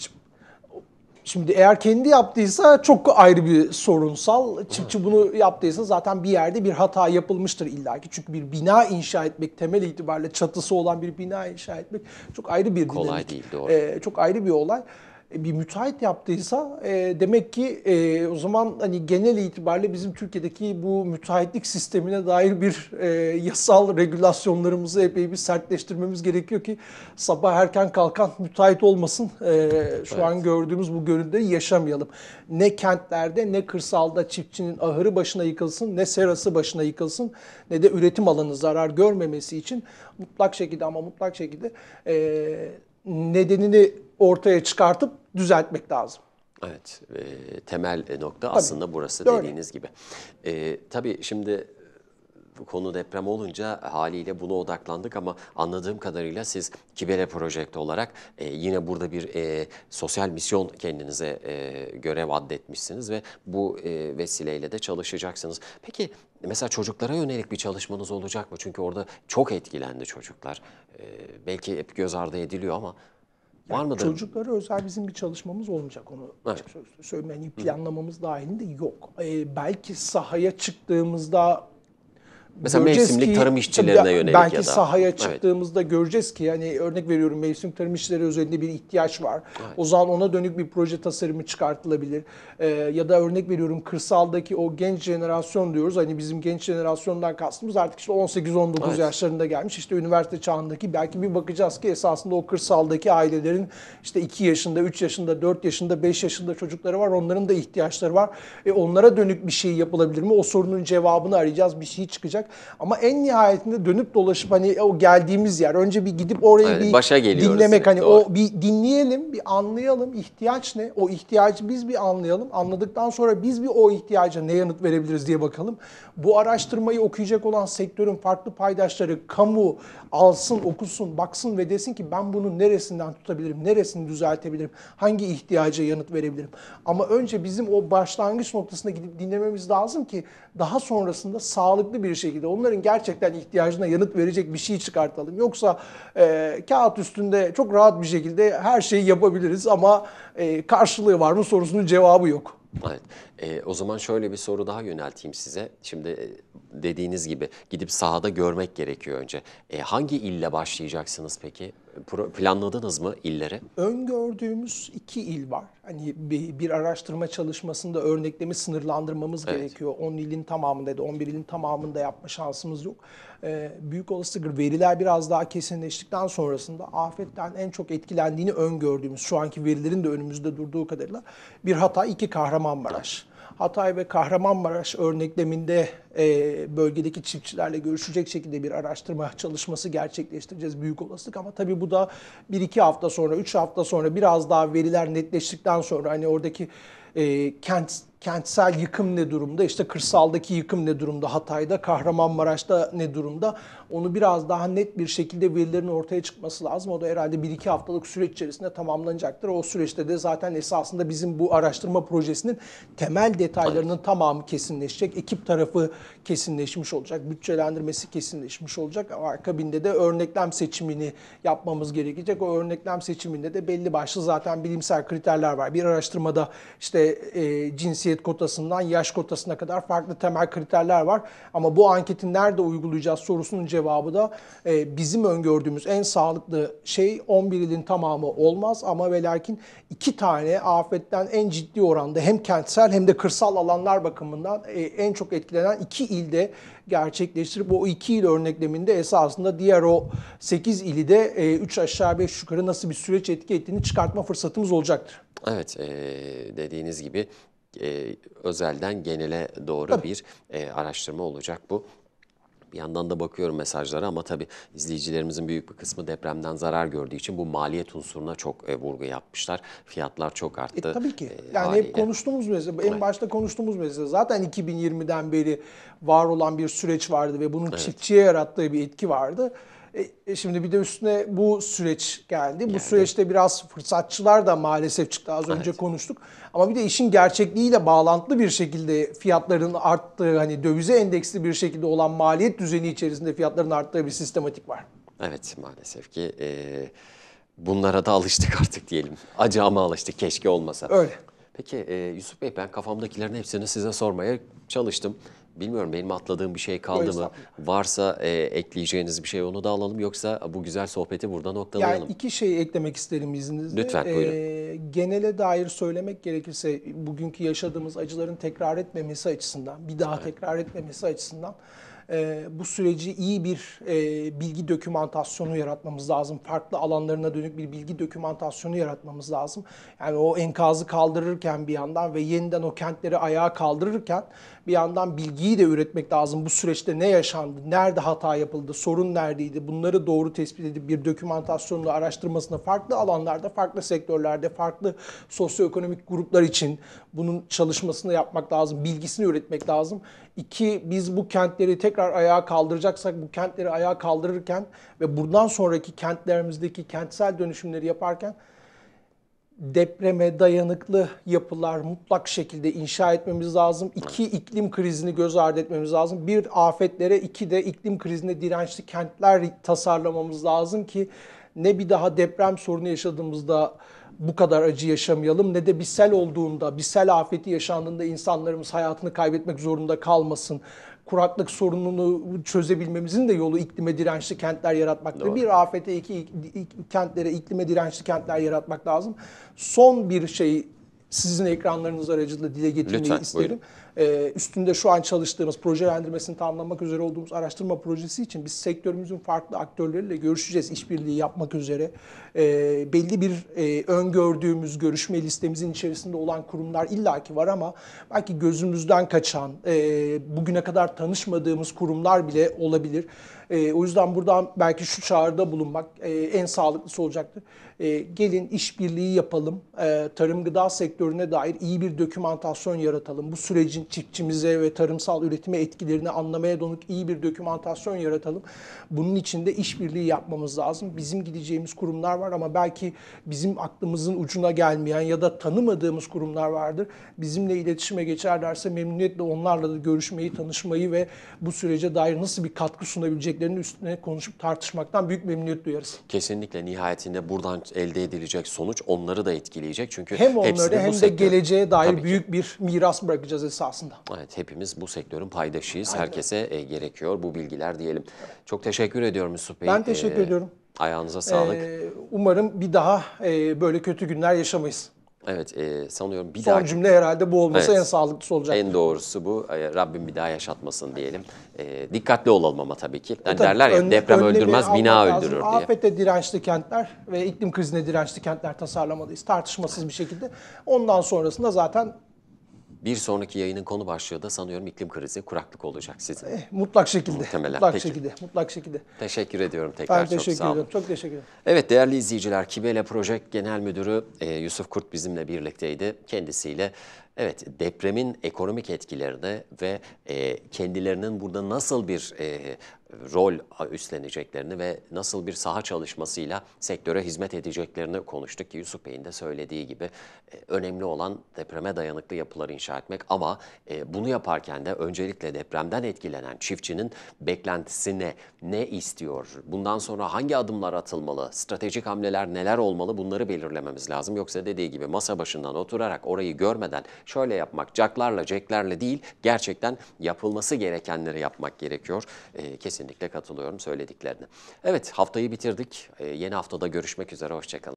Şimdi, şimdi eğer kendi yaptıysa çok ayrı bir sorunsal. Çiftçi bunu yaptıysa zaten bir yerde bir hata yapılmıştır illaki. Çünkü bir bina inşa etmek temel itibariyle çatısı olan bir bina inşa etmek çok ayrı bir dinamik. Kolay değil doğru. Ee, çok ayrı bir olay. E, bir müteahhit yaptıysa e, demek ki e, o zaman hani genel itibariyle bizim Türkiye'deki bu müteahhitlik sistemine dair bir e, yasal regülasyonlarımızı epey bir sertleştirmemiz gerekiyor ki sabah erken kalkan müteahhit olmasın. E, şu evet. an gördüğümüz bu görüntüleri yaşamayalım. Ne kentlerde ne kırsalda çiftçinin ahırı başına yıkılsın ne serası başına yıkılsın ne de üretim alanı zarar görmemesi için mutlak şekilde ama mutlak şekilde e, nedenini ortaya çıkartıp düzeltmek lazım. Evet, e, temel nokta tabii, aslında burası öyle. dediğiniz gibi. E, tabii şimdi e, bu konu deprem olunca haliyle buna odaklandık ama anladığım kadarıyla siz Kibele Projekti olarak e, yine burada bir e, sosyal misyon kendinize e, görev addetmişsiniz ve bu e, vesileyle de çalışacaksınız. Peki mesela çocuklara yönelik bir çalışmanız olacak mı? Çünkü orada çok etkilendi çocuklar. E, belki hep göz ardı ediliyor ama... Yani Var mıdır? Çocuklara özel bizim bir çalışmamız olmayacak onu evet. açık söylemeni planlamamız dahilinde yok. Ee, belki sahaya çıktığımızda Mesela mevsimlik ki, tarım işçilerine yönelik belki ya da. sahaya çıktığımızda evet. göreceğiz ki yani örnek veriyorum mevsim tarım işçileri özelinde bir ihtiyaç var. Evet. O zaman ona dönük bir proje tasarımı çıkartılabilir. Ee, ya da örnek veriyorum kırsaldaki o genç jenerasyon diyoruz. Hani bizim genç jenerasyondan kastımız artık işte 18-19 evet. yaşlarında gelmiş. İşte üniversite çağındaki belki bir bakacağız ki esasında o kırsaldaki ailelerin işte 2 yaşında, 3 yaşında, 4 yaşında, 5 yaşında çocukları var. Onların da ihtiyaçları var. E onlara dönük bir şey yapılabilir mi? O sorunun cevabını arayacağız. Bir şey çıkacak olacak. Ama en nihayetinde dönüp dolaşıp hani o geldiğimiz yer önce bir gidip orayı yani bir başa geliyoruz. dinlemek hani Doğru. o bir dinleyelim, bir anlayalım ihtiyaç ne? O ihtiyacı biz bir anlayalım. Anladıktan sonra biz bir o ihtiyaca ne yanıt verebiliriz diye bakalım. Bu araştırmayı okuyacak olan sektörün farklı paydaşları kamu alsın, okusun, baksın ve desin ki ben bunu neresinden tutabilirim, neresini düzeltebilirim, hangi ihtiyaca yanıt verebilirim. Ama önce bizim o başlangıç noktasına gidip dinlememiz lazım ki daha sonrasında sağlıklı bir şekilde şekilde onların gerçekten ihtiyacına yanıt verecek bir şey çıkartalım. Yoksa e, kağıt üstünde çok rahat bir şekilde her şeyi yapabiliriz ama e, karşılığı var mı sorusunun cevabı yok. Evet. E, o zaman şöyle bir soru daha yönelteyim size. Şimdi e, dediğiniz gibi gidip sahada görmek gerekiyor önce. E, hangi ille başlayacaksınız peki? Pro planladınız mı illeri? Öngördüğümüz iki il var. Hani bir, bir araştırma çalışmasında örneklemi sınırlandırmamız evet. gerekiyor. 10 ilin tamamında ya da 11 ilin tamamında yapma şansımız yok. Ee, büyük olasılık veriler biraz daha kesinleştikten sonrasında afetten en çok etkilendiğini öngördüğümüz şu anki verilerin de önümüzde durduğu kadarıyla bir hata iki Kahramanmaraş. Evet. Hatay ve Kahramanmaraş örnekleminde e, bölgedeki çiftçilerle görüşecek şekilde bir araştırma çalışması gerçekleştireceğiz büyük olasılık. Ama tabii bu da 1-2 hafta sonra, 3 hafta sonra biraz daha veriler netleştikten sonra hani oradaki e, kent kentsel yıkım ne durumda, işte kırsaldaki yıkım ne durumda, Hatay'da, Kahramanmaraş'ta ne durumda onu biraz daha net bir şekilde verilerin ortaya çıkması lazım. O da herhalde 1-2 haftalık süreç içerisinde tamamlanacaktır. O süreçte de zaten esasında bizim bu araştırma projesinin temel detaylarının evet. tamamı kesinleşecek. Ekip tarafı kesinleşmiş olacak, bütçelendirmesi kesinleşmiş olacak. arkabinde de örneklem seçimini yapmamız gerekecek. O örneklem seçiminde de belli başlı zaten bilimsel kriterler var. Bir araştırmada işte e, cinsiyet cinsiyet kotasından yaş kotasına kadar farklı temel kriterler var. Ama bu anketi nerede uygulayacağız sorusunun cevabı da e, bizim öngördüğümüz en sağlıklı şey 11 ilin tamamı olmaz ama ve lakin iki tane afetten en ciddi oranda hem kentsel hem de kırsal alanlar bakımından e, en çok etkilenen iki ilde gerçekleştirip o iki il örnekleminde esasında diğer o 8 ili de e, 3 aşağı 5 yukarı nasıl bir süreç etki ettiğini çıkartma fırsatımız olacaktır. Evet e, dediğiniz gibi e, özelden genele doğru tabii. bir e, araştırma olacak bu. Bir yandan da bakıyorum mesajlara ama tabii izleyicilerimizin büyük bir kısmı depremden zarar gördüğü için bu maliyet unsuruna çok e, vurgu yapmışlar. Fiyatlar çok e, arttı. E, tabii ki. E, yani haliyle. hep konuştuğumuz mesele, en evet. başta konuştuğumuz mesele. Zaten 2020'den beri var olan bir süreç vardı ve bunun evet. çiftçiye yarattığı bir etki vardı. E, e, şimdi bir de üstüne bu süreç geldi. geldi. Bu süreçte biraz fırsatçılar da maalesef çıktı. Az evet. önce konuştuk. Ama bir de işin gerçekliğiyle bağlantılı bir şekilde fiyatların arttığı, hani dövize endeksli bir şekilde olan maliyet düzeni içerisinde fiyatların arttığı bir sistematik var. Evet maalesef ki e, bunlara da alıştık artık diyelim. Acı ama alıştık keşke olmasa. Öyle. Peki e, Yusuf Bey ben kafamdakilerin hepsini size sormaya çalıştım bilmiyorum benim atladığım bir şey kaldı mı? Varsa e, ekleyeceğiniz bir şey onu da alalım yoksa bu güzel sohbeti burada noktalayalım. Yani iki şey eklemek isterim izninizle. Lütfen e, buyurun. E, genele dair söylemek gerekirse bugünkü yaşadığımız acıların tekrar etmemesi açısından, bir daha evet. tekrar etmemesi açısından e, bu süreci iyi bir e, bilgi dokümantasyonu yaratmamız lazım. Farklı alanlarına dönük bir bilgi dokümantasyonu yaratmamız lazım. Yani o enkazı kaldırırken bir yandan ve yeniden o kentleri ayağa kaldırırken bir yandan bilgiyi de üretmek lazım. Bu süreçte ne yaşandı, nerede hata yapıldı, sorun neredeydi? Bunları doğru tespit edip bir dokümantasyonla araştırmasını farklı alanlarda, farklı sektörlerde, farklı sosyoekonomik gruplar için bunun çalışmasını yapmak lazım. Bilgisini üretmek lazım. İki, biz bu kentleri tekrar ayağa kaldıracaksak bu kentleri ayağa kaldırırken ve buradan sonraki kentlerimizdeki kentsel dönüşümleri yaparken depreme dayanıklı yapılar mutlak şekilde inşa etmemiz lazım. İki, iklim krizini göz ardı etmemiz lazım. Bir, afetlere, iki de iklim krizine dirençli kentler tasarlamamız lazım ki ne bir daha deprem sorunu yaşadığımızda bu kadar acı yaşamayalım ne de bir sel olduğunda, bir sel afeti yaşandığında insanlarımız hayatını kaybetmek zorunda kalmasın kuraklık sorununu çözebilmemizin de yolu iklime dirençli kentler yaratmakta. Bir afete iki kentlere iklime dirençli kentler yaratmak lazım. Son bir şey sizin ekranlarınız aracılığıyla dile getirmeyi Lütfen, isterim. Ee, üstünde şu an çalıştığımız, projelendirmesini tamamlamak üzere olduğumuz araştırma projesi için biz sektörümüzün farklı aktörleriyle görüşeceğiz, işbirliği yapmak üzere. Ee, belli bir e, öngördüğümüz görüşme listemizin içerisinde olan kurumlar illaki var ama belki gözümüzden kaçan, e, bugüne kadar tanışmadığımız kurumlar bile olabilir. E, o yüzden buradan belki şu çağrıda bulunmak e, en sağlıklısı olacaktır. E, gelin işbirliği yapalım. E, tarım gıda sektörüne dair iyi bir dokümantasyon yaratalım. Bu sürecin çiftçimize ve tarımsal üretime etkilerini anlamaya donuk iyi bir dokümantasyon yaratalım. Bunun için de işbirliği yapmamız lazım. Bizim gideceğimiz kurumlar var ama belki bizim aklımızın ucuna gelmeyen ya da tanımadığımız kurumlar vardır. Bizimle iletişime geçerlerse memnuniyetle onlarla da görüşmeyi, tanışmayı ve bu sürece dair nasıl bir katkı sunabilecek içeriklerinin üstüne konuşup tartışmaktan büyük memnuniyet duyarız. Kesinlikle nihayetinde buradan elde edilecek sonuç onları da etkileyecek. Çünkü hem onları hem de geleceğe dair Tabii büyük ki. bir miras bırakacağız esasında. Evet hepimiz bu sektörün paydaşıyız. Aynen. Herkese e, gerekiyor bu bilgiler diyelim. Çok teşekkür ediyorum Yusuf Bey. Ben teşekkür ee, ediyorum. Ayağınıza sağlık. Ee, umarım bir daha e, böyle kötü günler yaşamayız. Evet e, sanıyorum bir Son dahaki... cümle herhalde bu olmasa evet, en sağlıklısı olacak. En doğrusu bu. E, Rabbim bir daha yaşatmasın diyelim. E, dikkatli olalım ama tabii ki. Yani e, tabii, derler ya ön, deprem öldürmez bina lazım. öldürür diye. Afete dirençli kentler ve iklim krizine dirençli kentler tasarlamalıyız tartışmasız bir şekilde. Ondan sonrasında zaten bir sonraki yayının konu başlığı da sanıyorum iklim krizi, kuraklık olacak sizin. Eh, mutlak şekilde. Muhtemelen. Mutlak Peki. şekilde. Mutlak şekilde. Teşekkür ediyorum tekrar. Ben teşekkür çok sağ olun. ediyorum. Çok teşekkür ederim. Evet değerli izleyiciler, Kibele Proje Genel Müdürü e, Yusuf Kurt bizimle birlikteydi. Kendisiyle Evet depremin ekonomik etkilerini ve e, kendilerinin burada nasıl bir e, rol üstleneceklerini ve nasıl bir saha çalışmasıyla sektöre hizmet edeceklerini konuştuk ki Yusuf Bey'in de söylediği gibi e, önemli olan depreme dayanıklı yapılar inşa etmek ama e, bunu yaparken de öncelikle depremden etkilenen çiftçinin beklentisine ne istiyor? Bundan sonra hangi adımlar atılmalı? Stratejik hamleler neler olmalı? Bunları belirlememiz lazım. Yoksa dediği gibi masa başından oturarak orayı görmeden şöyle yapmak, caklarla, ceklerle değil gerçekten yapılması gerekenleri yapmak gerekiyor. E, Kesin Kesinlikle katılıyorum söylediklerine. Evet haftayı bitirdik. Ee, yeni haftada görüşmek üzere. Hoşçakalın.